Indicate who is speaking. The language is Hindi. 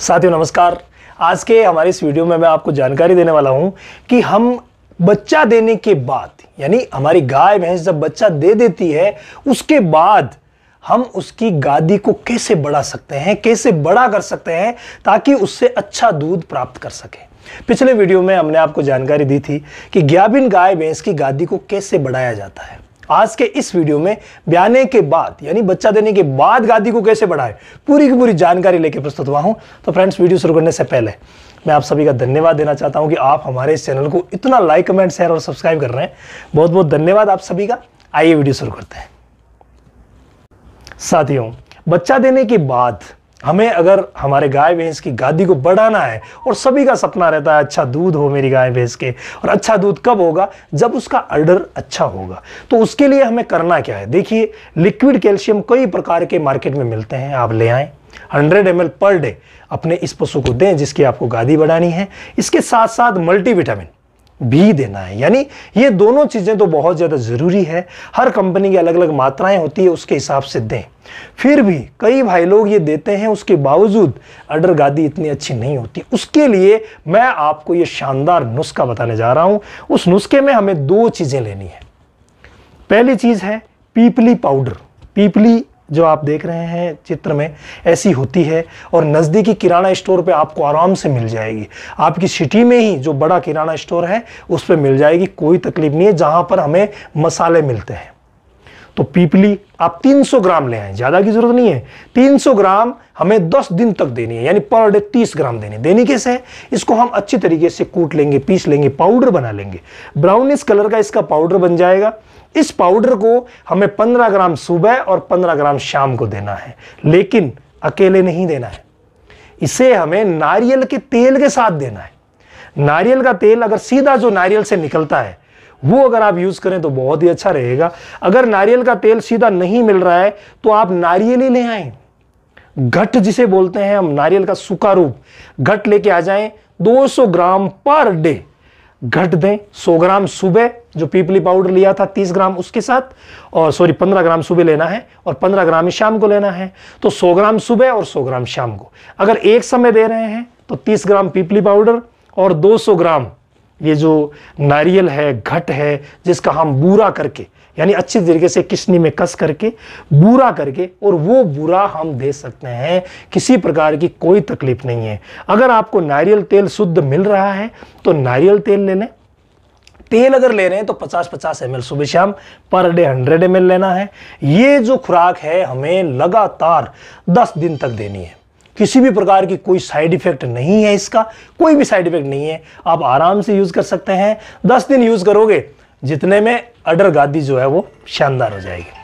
Speaker 1: साथियों नमस्कार आज के हमारे इस वीडियो में मैं आपको जानकारी देने वाला हूं कि हम बच्चा देने के बाद यानी हमारी गाय भैंस जब बच्चा दे देती है उसके बाद हम उसकी गादी को कैसे बढ़ा सकते हैं कैसे बड़ा कर सकते हैं ताकि उससे अच्छा दूध प्राप्त कर सकें पिछले वीडियो में हमने आपको जानकारी दी थी कि ग्याबिन गाय भैंस की गादी को कैसे बढ़ाया जाता है आज के इस वीडियो में ब्याने के बाद यानी बच्चा देने के बाद गादी को कैसे बढ़ाए पूरी की पूरी जानकारी लेके प्रस्तुत हुआ हूँ तो फ्रेंड्स वीडियो शुरू करने से पहले मैं आप सभी का धन्यवाद देना चाहता हूँ कि आप हमारे इस चैनल को इतना लाइक कमेंट शेयर और सब्सक्राइब कर रहे हैं बहुत बहुत धन्यवाद आप सभी का आइए वीडियो शुरू करते हैं साथियों बच्चा देने के बाद हमें अगर हमारे गाय भैंस की गादी को बढ़ाना है और सभी का सपना रहता है अच्छा दूध हो मेरी गाय भैंस के और अच्छा दूध कब होगा जब उसका अर्डर अच्छा होगा तो उसके लिए हमें करना क्या है देखिए लिक्विड कैल्शियम कई प्रकार के मार्केट में मिलते हैं आप ले आएँ हंड्रेड एम पर डे अपने इस पशु को दें जिसकी आपको गादी बढ़ानी है इसके साथ साथ मल्टीविटामिन भी देना है यानी ये दोनों चीज़ें तो बहुत ज़्यादा ज़रूरी है हर कंपनी की अलग अलग मात्राएं होती है उसके हिसाब से दें फिर भी कई भाई लोग ये देते हैं उसके बावजूद अडर गादी इतनी अच्छी नहीं होती उसके लिए मैं आपको ये शानदार नुस्खा बताने जा रहा हूँ उस नुस्खे में हमें दो चीज़ें लेनी है पहली चीज़ है पीपली पाउडर पीपली जो आप देख रहे हैं चित्र में ऐसी होती है और नज़दीकी किराना स्टोर पे आपको आराम से मिल जाएगी आपकी सिटी में ही जो बड़ा किराना स्टोर है उस पर मिल जाएगी कोई तकलीफ नहीं है जहाँ पर हमें मसाले मिलते हैं तो पीपली आप 300 ग्राम ले आए ज़्यादा की जरूरत नहीं है 300 ग्राम हमें 10 दिन तक देनी है यानी पर डे 30 ग्राम देनी देनी कैसे है इसको हम अच्छे तरीके से कूट लेंगे पीस लेंगे पाउडर बना लेंगे ब्राउनिश कलर का इसका पाउडर बन जाएगा इस पाउडर को हमें 15 ग्राम सुबह और 15 ग्राम शाम को देना है लेकिन अकेले नहीं देना है इसे हमें नारियल के तेल के साथ देना है नारियल का तेल अगर सीधा जो नारियल से निकलता है वो अगर आप यूज़ करें तो बहुत ही अच्छा रहेगा अगर नारियल का तेल सीधा नहीं मिल रहा है तो आप नारियल ही ले आए घट जिसे बोलते हैं हम नारियल का सूखा रूप घट लेके आ जाएं 200 ग्राम पर डे घट दें 100 ग्राम सुबह जो पीपली पाउडर लिया था 30 ग्राम उसके साथ और सॉरी 15 ग्राम सुबह लेना है और 15 ग्राम ही शाम को लेना है तो 100 ग्राम सुबह और 100 ग्राम शाम को अगर एक समय दे रहे हैं तो 30 ग्राम पीपली पाउडर और 200 ग्राम ये जो नारियल है घट है जिसका हम बूरा करके यानी अच्छे तरीके से किशनी में कस करके बूरा करके और वो बूरा हम दे सकते हैं किसी प्रकार की कोई तकलीफ नहीं है अगर आपको नारियल तेल शुद्ध मिल रहा है तो नारियल तेल ले लें तेल अगर ले रहे हैं तो 50-50 एम सुबह शाम पर डे 100 एम लेना है ये जो खुराक है हमें लगातार 10 दिन तक देनी है किसी भी प्रकार की कोई साइड इफेक्ट नहीं है इसका कोई भी साइड इफेक्ट नहीं है आप आराम से यूज़ कर सकते हैं दस दिन यूज़ करोगे जितने में अडर गादी जो है वो शानदार हो जाएगी